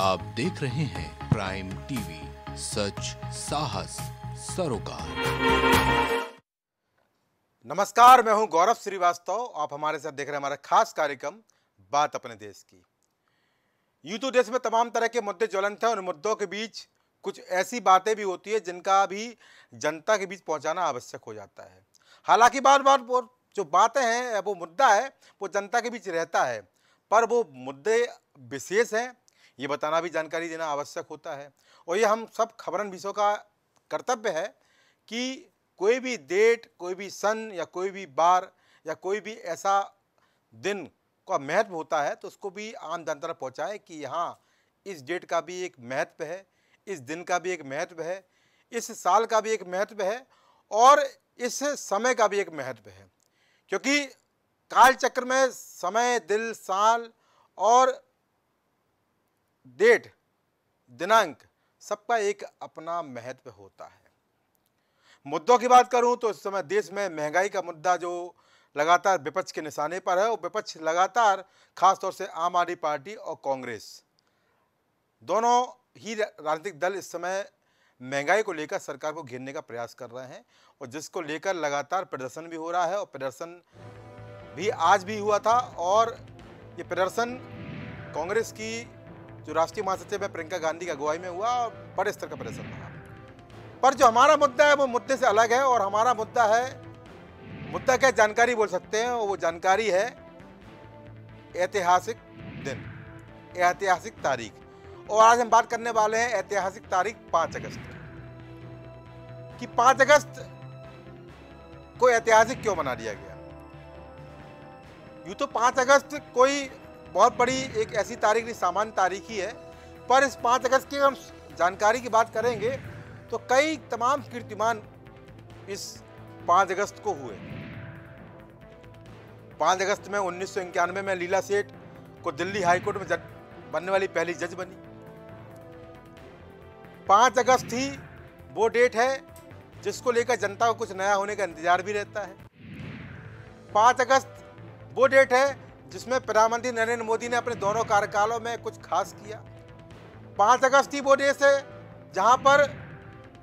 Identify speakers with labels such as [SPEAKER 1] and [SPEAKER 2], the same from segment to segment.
[SPEAKER 1] आप देख रहे हैं प्राइम टीवी सच साहस सरोकार नमस्कार मैं हूं गौरव श्रीवास्तव आप हमारे साथ देख रहे हैं हमारा खास कार्यक्रम बात अपने देश की यू तो देश में तमाम तरह के मुद्दे ज्वलंत हैं उन मुद्दों के बीच कुछ ऐसी बातें भी होती है जिनका भी जनता के बीच पहुंचाना आवश्यक हो जाता है हालांकि बार बार वो जो बातें हैं वो मुद्दा है वो जनता के बीच रहता है पर वो मुद्दे विशेष हैं ये बताना भी जानकारी देना आवश्यक होता है और ये हम सब खबरन विषयों का कर्तव्य है कि कोई भी डेट कोई भी सन या कोई भी बार या कोई भी ऐसा दिन का महत्व होता है तो उसको भी आम जनता तक पहुँचाए कि यहाँ इस डेट का भी एक महत्व है इस दिन का भी एक महत्व है इस साल का भी एक महत्व है और इस समय का भी एक महत्व है क्योंकि काल चक्र में समय दिल साल और डेट दिनांक सबका एक अपना महत्व होता है मुद्दों की बात करूं तो इस समय देश में महंगाई का मुद्दा जो लगातार विपक्ष के निशाने पर है और विपक्ष लगातार खासतौर से आम आदमी पार्टी और कांग्रेस दोनों ही राजनीतिक दल इस समय महंगाई को लेकर सरकार को घेरने का प्रयास कर रहे हैं और जिसको लेकर लगातार प्रदर्शन भी हो रहा है और प्रदर्शन भी आज भी हुआ था और ये प्रदर्शन कांग्रेस की जो राष्ट्रीय महासचिव है प्रियंका गांधी की अगुवाई में हुआ और बड़े स्तर का प्रदर्शन रहा पर जो हमारा मुद्दा है वो मुद्दे से अलग है और हमारा मुद्दा है मुद्दा क्या जानकारी बोल सकते हैं वो जानकारी है ऐतिहासिक दिन ऐतिहासिक तारीख और आज हम बात करने वाले हैं ऐतिहासिक तारीख पांच अगस्त कि पांच अगस्त को ऐतिहासिक क्यों बना दिया गया यू तो पांच अगस्त कोई बहुत बड़ी एक ऐसी तारीख नहीं सामान्य तारीख ही है पर इस पाँच अगस्त की हम जानकारी की बात करेंगे तो कई तमाम कीर्तिमान इस पाँच अगस्त को हुए पाँच अगस्त में उन्नीस में, में लीला सेठ को दिल्ली हाईकोर्ट में जज बनने वाली पहली जज बनी पाँच अगस्त ही वो डेट है जिसको लेकर जनता को कुछ नया होने का इंतजार भी रहता है पाँच अगस्त वो डेट है जिसमें प्रधानमंत्री नरेंद्र मोदी ने अपने दोनों कार्यकालों में कुछ खास किया पाँच अगस्त ही वो देश है जहाँ पर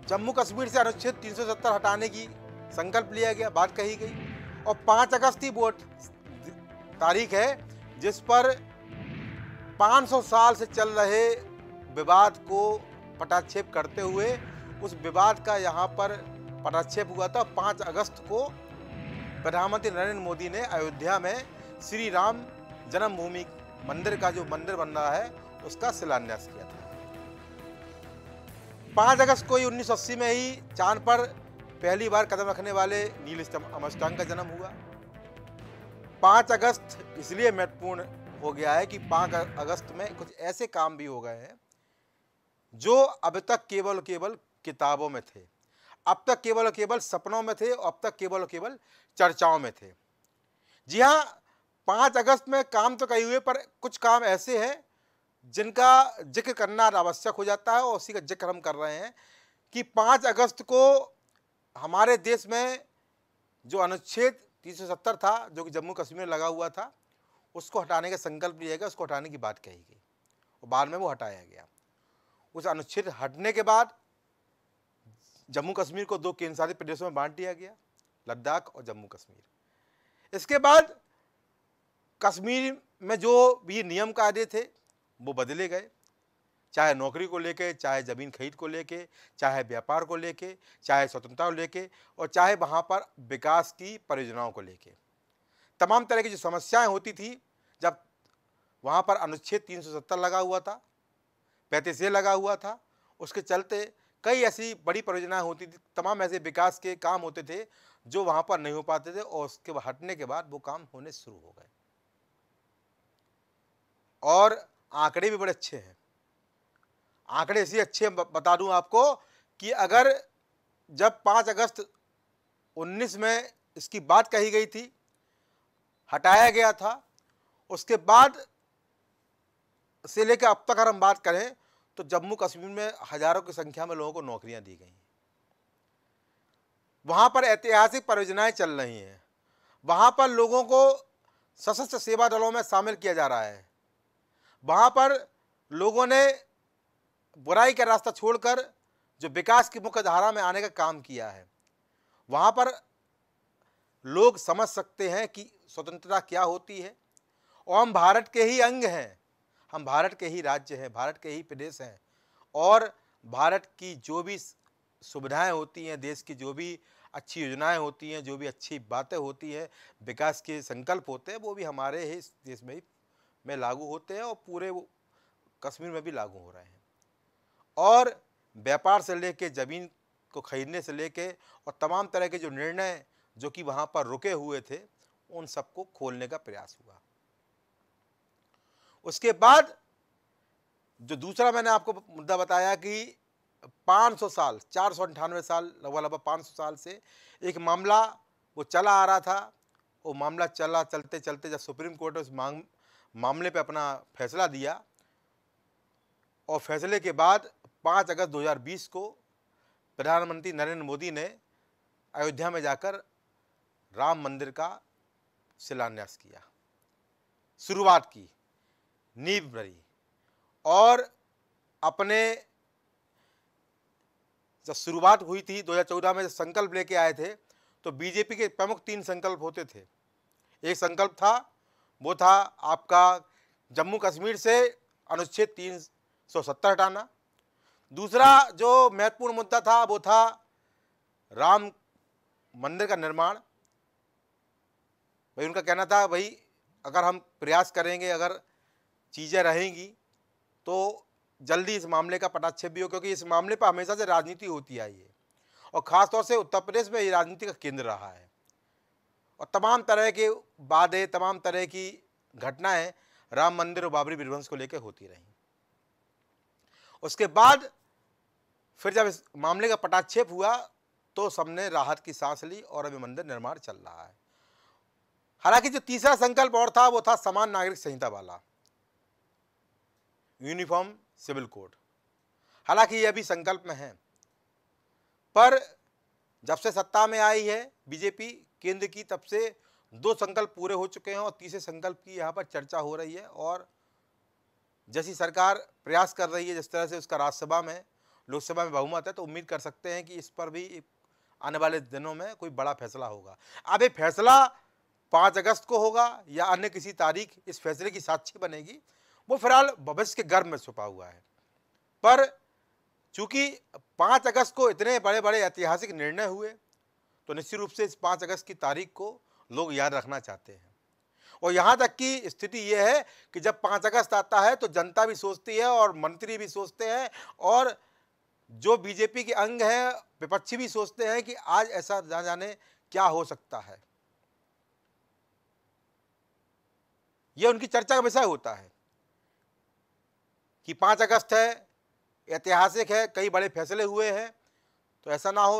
[SPEAKER 1] जम्मू कश्मीर से अनुच्छेद 370 हटाने की संकल्प लिया गया बात कही गई और पाँच अगस्त ही वो तारीख है जिस पर 500 साल से चल रहे विवाद को पटाक्षेप करते हुए उस विवाद का यहाँ पर पटाक्षेप हुआ था पाँच अगस्त को प्रधानमंत्री नरेंद्र मोदी ने अयोध्या में श्री राम जन्मभूमि मंदिर का जो मंदिर बन रहा है उसका शिलान्यास किया था पाँच अगस्त को ही उन्नीस में ही चांद पर पहली बार कदम रखने वाले नील अमस्टांग का जन्म हुआ पाँच अगस्त इसलिए महत्वपूर्ण हो गया है कि पाँच अगस्त में कुछ ऐसे काम भी हो गए हैं जो अब तक केवल केवल किताबों में थे अब तक केवल केवल सपनों में थे और अब तक केवल केवल चर्चाओं में थे जी हाँ पाँच अगस्त में काम तो कई हुए पर कुछ काम ऐसे हैं जिनका जिक्र करना आवश्यक हो जाता है और उसी का जिक्र हम कर रहे हैं कि पाँच अगस्त को हमारे देश में जो अनुच्छेद 370 था जो कि जम्मू कश्मीर में लगा हुआ था उसको हटाने का संकल्प लिया गया उसको हटाने की बात कही गई और बाद में वो हटाया गया उस अनुच्छेद हटने के बाद जम्मू कश्मीर को दो केंद्र शासित प्रदेशों में बांट दिया गया लद्दाख और जम्मू कश्मीर इसके बाद कश्मीर में जो भी नियम कायदे थे वो बदले गए चाहे नौकरी को लेके चाहे ज़मीन खरीद को लेके चाहे व्यापार को लेके चाहे स्वतंत्रता को लेके और चाहे वहाँ पर विकास की परियोजनाओं को लेके तमाम तरह की जो समस्याएं होती थी जब वहाँ पर अनुच्छेद 370 लगा हुआ था पैंतीस ए लगा हुआ था उसके चलते कई ऐसी बड़ी परियोजनाएं होती थी तमाम ऐसे विकास के काम होते थे जो वहाँ पर नहीं हो पाते थे और उसके हटने के बाद वो काम होने शुरू हो गए और आंकड़े भी बड़े अच्छे हैं आंकड़े इसी अच्छे बता दूं आपको कि अगर जब 5 अगस्त 19 में इसकी बात कही गई थी हटाया गया था उसके बाद से लेकर अब तक अगर हम बात करें तो जम्मू कश्मीर में हज़ारों की संख्या में लोगों को नौकरियां दी गई वहाँ पर ऐतिहासिक परियोजनाएं चल रही हैं वहाँ पर लोगों को सशस्त्र सेवा दलों में शामिल किया जा रहा है वहाँ पर लोगों ने बुराई का रास्ता छोड़कर जो विकास की मुख्य धारा में आने का काम किया है वहाँ पर लोग समझ सकते हैं कि स्वतंत्रता क्या होती है और हम भारत के ही अंग हैं हम भारत के ही राज्य हैं भारत के ही प्रदेश हैं और भारत की जो भी सुविधाएं होती हैं देश की जो भी अच्छी योजनाएं होती हैं जो भी अच्छी बातें होती हैं विकास के संकल्प होते हैं वो भी हमारे ही देश में ही में लागू होते हैं और पूरे कश्मीर में भी लागू हो रहे हैं और व्यापार से ले ज़मीन को खरीदने से ले और तमाम तरह के जो निर्णय जो कि वहाँ पर रुके हुए थे उन सबको खोलने का प्रयास हुआ उसके बाद जो दूसरा मैंने आपको मुद्दा बताया कि 500 साल चार सौ अंठानवे साल लगभग लगभग पाँच साल से एक मामला वो चला आ रहा था वो मामला चला चलते चलते जब सुप्रीम कोर्ट ने उस मांग मामले पर अपना फैसला दिया और फैसले के बाद 5 अगस्त 2020 को प्रधानमंत्री नरेंद्र मोदी ने अयोध्या में जाकर राम मंदिर का शिलान्यास किया शुरुआत की नींव भरी और अपने जब शुरुआत हुई थी 2014 में जब संकल्प लेके आए थे तो बीजेपी के प्रमुख तीन संकल्प होते थे एक संकल्प था वो था आपका जम्मू कश्मीर से अनुच्छेद 370 हटाना दूसरा जो महत्वपूर्ण मुद्दा था वो था राम मंदिर का निर्माण भाई उनका कहना था भाई अगर हम प्रयास करेंगे अगर चीज़ें रहेंगी तो जल्दी इस मामले का पटाक्षेप भी हो क्योंकि इस मामले पर हमेशा से राजनीति होती आई है और ख़ासतौर से उत्तर प्रदेश में ये राजनीति का केंद्र रहा है और तमाम तरह के वादे तमाम तरह की घटनाएं राम मंदिर और बाबरी विध्वंस को लेकर होती रहीं उसके बाद फिर जब इस मामले का पटाक्षेप हुआ तो सबने राहत की सांस ली और अभी मंदिर निर्माण चल रहा है हालांकि जो तीसरा संकल्प और था वो था समान नागरिक संहिता वाला यूनिफॉर्म सिविल कोड हालांकि ये अभी संकल्प में है पर जब से सत्ता में आई है बीजेपी केंद्र की तब से दो संकल्प पूरे हो चुके हैं और तीसरे संकल्प की यहाँ पर चर्चा हो रही है और जैसी सरकार प्रयास कर रही है जिस तरह से उसका राज्यसभा में लोकसभा में बहुमत है तो उम्मीद कर सकते हैं कि इस पर भी आने वाले दिनों में कोई बड़ा फैसला होगा अब ये फैसला पाँच अगस्त को होगा या अन्य किसी तारीख इस फैसले की साक्षी बनेगी वो फिलहाल भविष्य के गर्भ में छुपा हुआ है पर चूंकि पाँच अगस्त को इतने बड़े बड़े ऐतिहासिक निर्णय हुए तो निश्चित रूप से इस पाँच अगस्त की तारीख को लोग याद रखना चाहते हैं और यहाँ तक की स्थिति यह है कि जब पाँच अगस्त आता है तो जनता भी सोचती है और मंत्री भी सोचते हैं और जो बीजेपी के अंग हैं विपक्षी भी सोचते हैं कि आज ऐसा जा जाने क्या हो सकता है यह उनकी चर्चा का विषय होता है कि पाँच अगस्त है ऐतिहासिक है कई बड़े फैसले हुए हैं तो ऐसा ना हो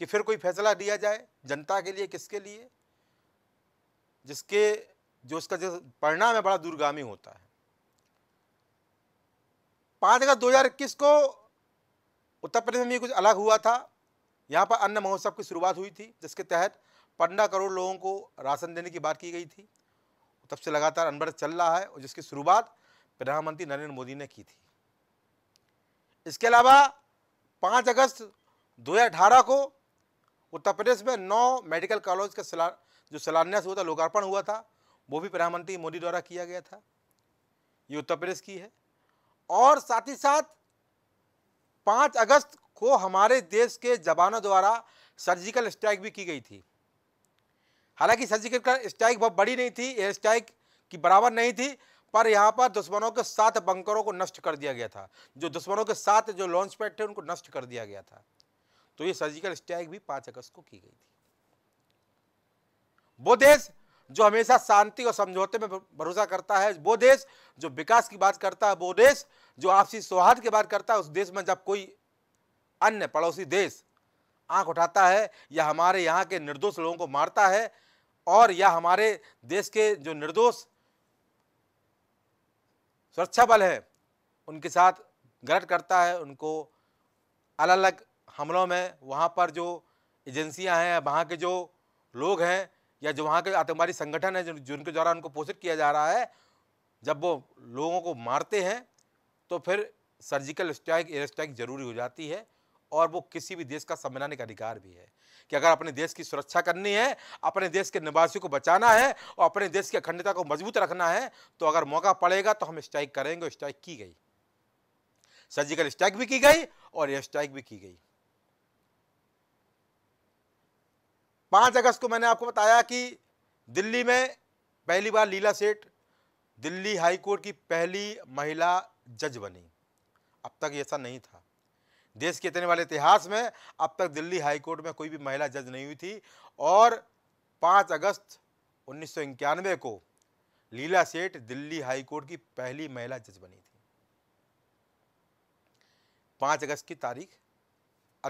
[SPEAKER 1] कि फिर कोई फैसला लिया जाए जनता के लिए किसके लिए जिसके जो उसका जो परिणाम है बड़ा दूरगामी होता है पाँच अगस्त इक्कीस को उत्तर प्रदेश में कुछ अलग हुआ था यहाँ पर अन्न महोत्सव की शुरुआत हुई थी जिसके तहत पंद्रह करोड़ लोगों को राशन देने की बात की गई थी तब से लगातार अनबर चल रहा है और जिसकी शुरुआत प्रधानमंत्री नरेंद्र मोदी ने की थी इसके अलावा 5 अगस्त 2018 को उत्तर प्रदेश में नौ मेडिकल कॉलेज का शिला जो शिलान्यास हुआ था लोकार्पण हुआ था वो भी प्रधानमंत्री मोदी द्वारा किया गया था ये उत्तर प्रदेश की है और साथ ही साथ पाँच अगस्त को हमारे देश के जवानों द्वारा सर्जिकल स्ट्राइक भी की गई थी हालांकि सर्जिकल स्ट्राइक बहुत बड़ी नहीं थी एयर स्ट्राइक की बराबर नहीं थी पर यहाँ पर दुश्मनों के सात बंकरों को नष्ट कर दिया गया था जो दुश्मनों के साथ जो लॉन्च पैड थे उनको नष्ट कर दिया गया था तो ये सर्जिकल स्ट्राइक भी पांच अगस्त को की गई थी वो देश जो हमेशा शांति और समझौते में भरोसा करता है वो देश जो विकास की बात करता है वो देश जो आपसी सौहार्द की बात करता है उस देश में जब कोई अन्य पड़ोसी देश आंख उठाता है या हमारे यहाँ के निर्दोष लोगों को मारता है और या हमारे देश के जो निर्दोष सुरक्षा बल हैं उनके साथ गलत करता है उनको अलग अलग हमलों में वहाँ पर जो एजेंसियाँ हैं वहाँ के जो लोग हैं या जो वहाँ के आतंकवादी संगठन हैं जिनके द्वारा उनको पोषित किया जा रहा है जब वो लोगों को मारते हैं तो फिर सर्जिकल स्ट्राइक एयर स्ट्राइक जरूरी हो जाती है और वो किसी भी देश का संवैधानिक अधिकार भी है कि अगर अपने देश की सुरक्षा करनी है अपने देश के निवासियों को बचाना है और अपने देश की अखंडता को मजबूत रखना है तो अगर मौका पड़ेगा तो हम स्ट्राइक करेंगे स्ट्राइक की गई सर्जिकल स्ट्राइक भी की गई और एयर स्ट्राइक भी की गई पाँच अगस्त को मैंने आपको बताया कि दिल्ली में पहली बार लीला सेठ दिल्ली हाई कोर्ट की पहली महिला जज बनी अब तक ऐसा नहीं था देश के इतने वाले इतिहास में अब तक दिल्ली हाई कोर्ट में कोई भी महिला जज नहीं हुई थी और 5 अगस्त उन्नीस को लीला सेठ दिल्ली हाई कोर्ट की पहली महिला जज बनी थी 5 अगस्त की तारीख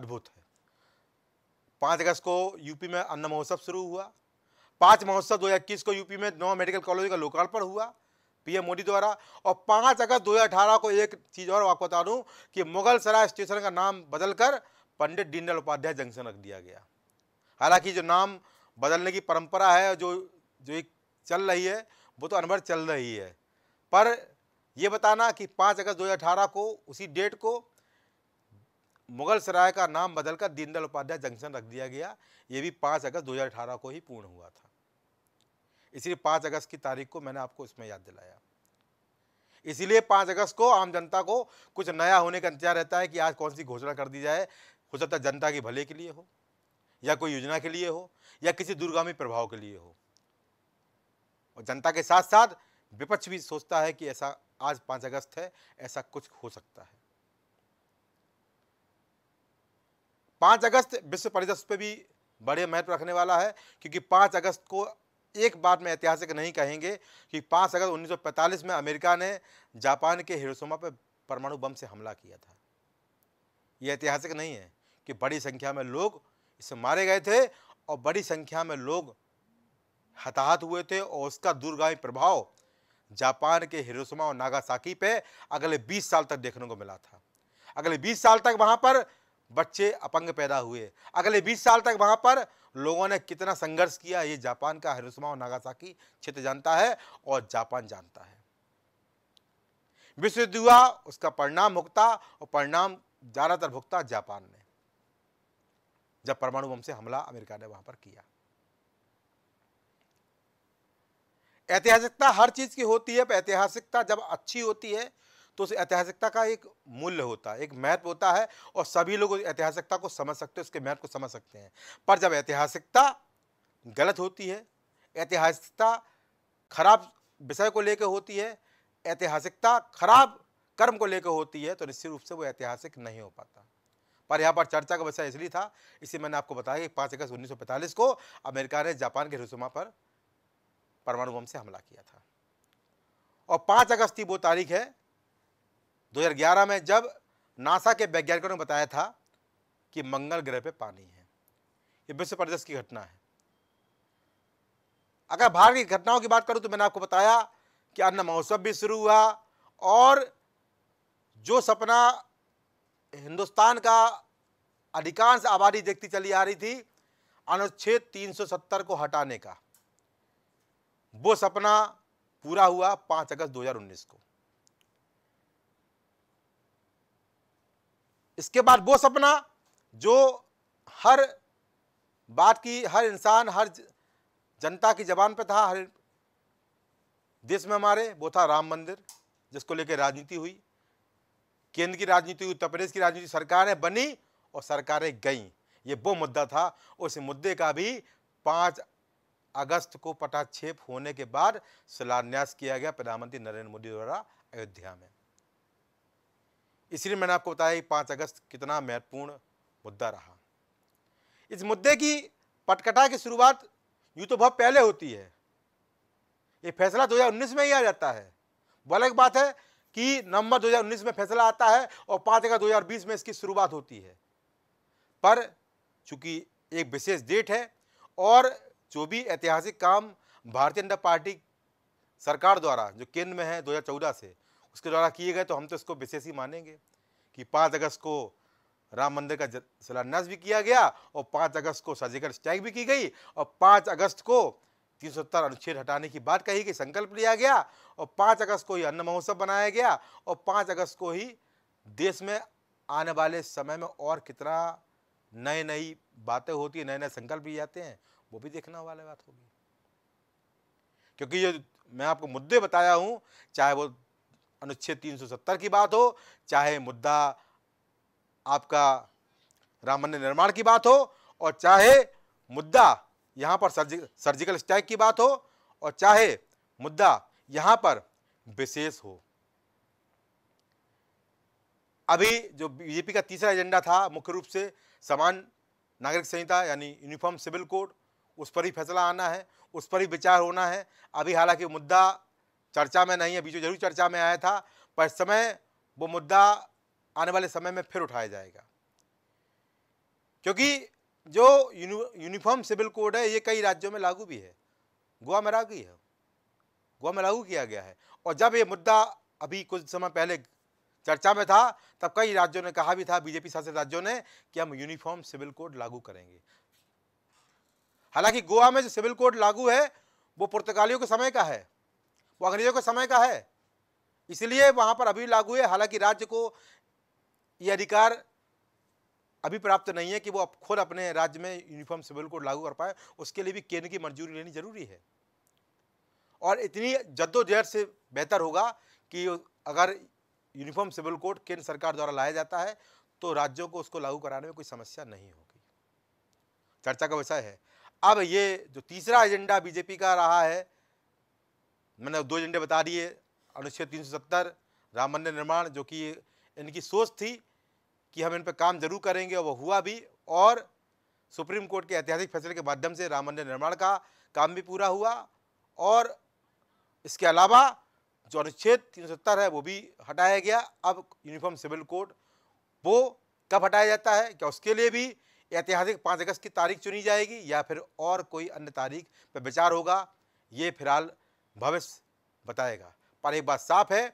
[SPEAKER 1] अद्भुत है पाँच अगस्त को यूपी में अन्न महोत्सव शुरू हुआ पाँच महोत्सव 2021 को यूपी में नौ मेडिकल कॉलेज का लोकार्पण हुआ पीएम मोदी द्वारा और पाँच अगस्त 2018 को एक चीज़ और आपको बता दूँ कि मुगल सराय स्टेशन का नाम बदलकर पंडित दीनदयाल उपाध्याय जंक्शन रख दिया गया हालांकि जो नाम बदलने की परंपरा है जो जो एक चल रही है वो तो अनवर चल रही है पर यह बताना कि पाँच अगस्त 2018 को उसी डेट को मुगल सराय का नाम बदलकर दीनदयाल उपाध्याय जंक्शन रख दिया गया ये भी पाँच अगस्त 2018 को ही पूर्ण हुआ था इसलिए पाँच अगस्त की तारीख को मैंने आपको इसमें याद दिलाया इसीलिए पाँच अगस्त को आम जनता को कुछ नया होने का इंतजार रहता है कि आज कौन सी घोषणा कर दी जाए हो सकता है जनता के भले के लिए हो या कोई योजना के लिए हो या किसी दूरगामी प्रभाव के लिए हो और जनता के साथ साथ विपक्ष भी सोचता है कि ऐसा आज पाँच अगस्त है ऐसा कुछ हो सकता है पाँच अगस्त विश्व परिदृश्य पर भी बड़े महत्व रखने वाला है क्योंकि पाँच अगस्त को एक बात में ऐतिहासिक नहीं कहेंगे कि पाँच अगस्त 1945 में अमेरिका ने जापान के हिरोशिमा पर परमाणु बम से हमला किया था ये ऐतिहासिक नहीं है कि बड़ी संख्या में लोग इसे मारे गए थे और बड़ी संख्या में लोग हताहत हुए थे और उसका दूरगामी प्रभाव जापान के हिरोशिमा और नागासाकी पे अगले 20 साल तक देखने को मिला था अगले 20 साल तक वहाँ पर बच्चे अपंग पैदा हुए अगले 20 साल तक वहाँ पर लोगों ने कितना संघर्ष किया ये जापान का हिरोशिमा और नागासाकी क्षेत्र जानता है और जापान जानता है विश्व युद्ध हुआ उसका परिणाम भुगता और परिणाम ज़्यादातर भुगता जापान ने जब परमाणु बम से हमला अमेरिका ने वहां पर किया ऐतिहासिकता हर चीज की होती है ऐतिहासिकता जब अच्छी होती है तो उस ऐतिहासिकता का एक मूल्य होता है एक महत्व होता है और सभी लोग उस ऐतिहासिकता को समझ सकते हैं उसके महत्व को समझ सकते हैं पर जब ऐतिहासिकता गलत होती है ऐतिहासिकता खराब विषय को लेकर होती है ऐतिहासिकता खराब कर्म को लेकर होती है तो निश्चित रूप से वो ऐतिहासिक नहीं हो पाता पर यहाँ पर चर्चा का विषय इसलिए था इसी मैंने आपको बताया कि पाँच अगस्त उन्नीस को अमेरिका ने जापान के रसुमा पर परमाणु बम से हमला किया था और पाँच अगस्त की वो तारीख है 2011 में जब नासा के वैज्ञानिकों ने बताया था कि मंगल ग्रह पे पानी है ये विश्व प्रदेश की घटना है अगर भारत की घटनाओं की बात करूं तो मैंने आपको बताया कि अन्न महोत्सव भी शुरू हुआ और जो सपना हिंदुस्तान का अधिकांश आबादी देखती चली आ रही थी अनुच्छेद 370 को हटाने का वो सपना पूरा हुआ 5 अगस्त 2019 को इसके बाद वो सपना जो हर बात की हर इंसान हर जनता की जबान पे था हर देश में हमारे वो था राम मंदिर जिसको लेकर राजनीति हुई केंद्र की राजनीति हुई उत्तर प्रदेश की राजनीति सरकारें बनी और सरकारें गईं ये वो मुद्दा था उस मुद्दे का भी पाँच अगस्त को पटाक्षेप होने के बाद शिलान्यास किया गया प्रधानमंत्री नरेंद्र मोदी द्वारा अयोध्या में इसलिए मैंने आपको बताया कि पाँच अगस्त कितना महत्वपूर्ण मुद्दा रहा इस मुद्दे की पटकटा की शुरुआत यूँ तो बहुत पहले होती है ये फैसला 2019 में ही आ जाता है वो अलग बात है कि नवंबर 2019 में फैसला आता है और पाँच अगस्त 2020 में इसकी शुरुआत होती है पर चूंकि एक विशेष डेट है और जो भी ऐतिहासिक काम भारतीय जनता पार्टी सरकार द्वारा जो केंद्र में है 2014 से उसके द्वारा किए गए तो हम तो इसको विशेष ही मानेंगे कि पाँच अगस्त को राम मंदिर का शिलान्यास भी किया गया और पाँच अगस्त को सर्जिकल स्ट्राइक भी की गई और पाँच अगस्त को तीन सौ सत्तर अनुच्छेद हटाने की बात कही गई संकल्प लिया गया और पाँच अगस्त को ही अन्न महोत्सव बनाया गया और पाँच अगस्त को ही देश में आने वाले समय में और कितना नई नई बातें होती है नए नए संकल्प भी जाते हैं वो भी देखने वाली बात होगी क्योंकि ये मैं आपको मुद्दे बताया हूँ चाहे वो अनुच्छेद 370 की बात हो चाहे मुद्दा आपका राम मंदिर निर्माण की बात हो और चाहे मुद्दा यहाँ पर सर्जिक सर्जिकल स्ट्राइक की बात हो और चाहे मुद्दा यहाँ पर विशेष हो अभी जो बीजेपी का तीसरा एजेंडा था मुख्य रूप से समान नागरिक संहिता यानी यूनिफॉर्म सिविल कोड उस पर ही फैसला आना है उस पर ही विचार होना है अभी हालांकि मुद्दा चर्चा में नहीं है बीचों जरूर चर्चा में आया था पर समय वो मुद्दा आने वाले समय में फिर उठाया जाएगा क्योंकि जो यूनिफॉर्म सिविल कोड है ये कई राज्यों में लागू भी है गोवा में लागू है गोवा में लागू किया गया है और जब ये मुद्दा अभी कुछ समय पहले चर्चा में था तब कई राज्यों ने कहा भी था बीजेपी शासित राज्यों ने कि हम यूनिफॉर्म सिविल कोड लागू करेंगे हालांकि गोवा में जो सिविल कोड लागू है वो पुर्तगालियों के समय का है वो अंग्रेजों के समय का है इसलिए वहाँ पर अभी लागू है हालांकि राज्य को ये अधिकार अभी प्राप्त नहीं है कि वो खुद अपने राज्य में यूनिफॉर्म सिविल कोड लागू कर पाए उसके लिए भी केंद्र की मंजूरी लेनी जरूरी है और इतनी जद्दोजहद से बेहतर होगा कि अगर यूनिफॉर्म सिविल कोड केंद्र सरकार द्वारा लाया जाता है तो राज्यों को उसको लागू कराने में कोई समस्या नहीं होगी चर्चा का विषय है अब ये जो तीसरा एजेंडा बीजेपी का रहा है मैंने दो एजेंडे बता दिए अनुच्छेद तीन सौ सत्तर राम मंदिर निर्माण जो कि इनकी सोच थी कि हम इन पर काम जरूर करेंगे और वो हुआ भी और सुप्रीम कोर्ट के ऐतिहासिक फैसले के माध्यम से राम मंदिर निर्माण का काम भी पूरा हुआ और इसके अलावा जो अनुच्छेद तीन है वो भी हटाया गया अब यूनिफॉर्म सिविल कोड वो कब हटाया जाता है क्या उसके लिए भी ऐतिहासिक पाँच अगस्त की तारीख चुनी जाएगी या फिर और कोई अन्य तारीख पर विचार होगा ये फिलहाल भविष्य बताएगा पर एक बात साफ है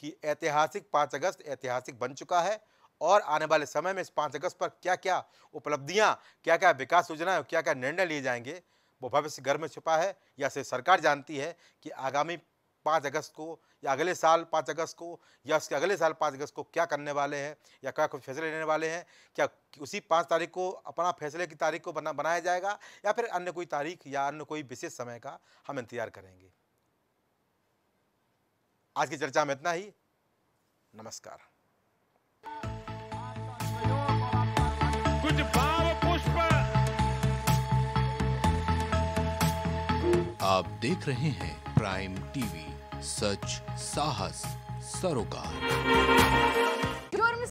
[SPEAKER 1] कि ऐतिहासिक पाँच अगस्त ऐतिहासिक बन चुका है और आने वाले समय में इस पाँच अगस्त पर क्या क्या उपलब्धियाँ क्या क्या विकास योजनाएं क्या क्या निर्णय लिए जाएंगे वो भविष्य घर में छुपा है या से सरकार जानती है कि आगामी पाँच अगस्त को या अगले साल पाँच अगस्त को या उसके अगले साल पाँच अगस्त को क्या करने वाले हैं या क्या कुछ फैसले लेने वाले हैं क्या उसी पाँच तारीख को अपना फैसले की तारीख को बना बनाया जाएगा या फिर अन्य कोई तारीख या अन्य कोई विशेष समय का हम इंतजार करेंगे आज की चर्चा में इतना ही नमस्कार कुछ भाव पुष्प आप देख रहे हैं प्राइम टीवी सच साहस सरोकार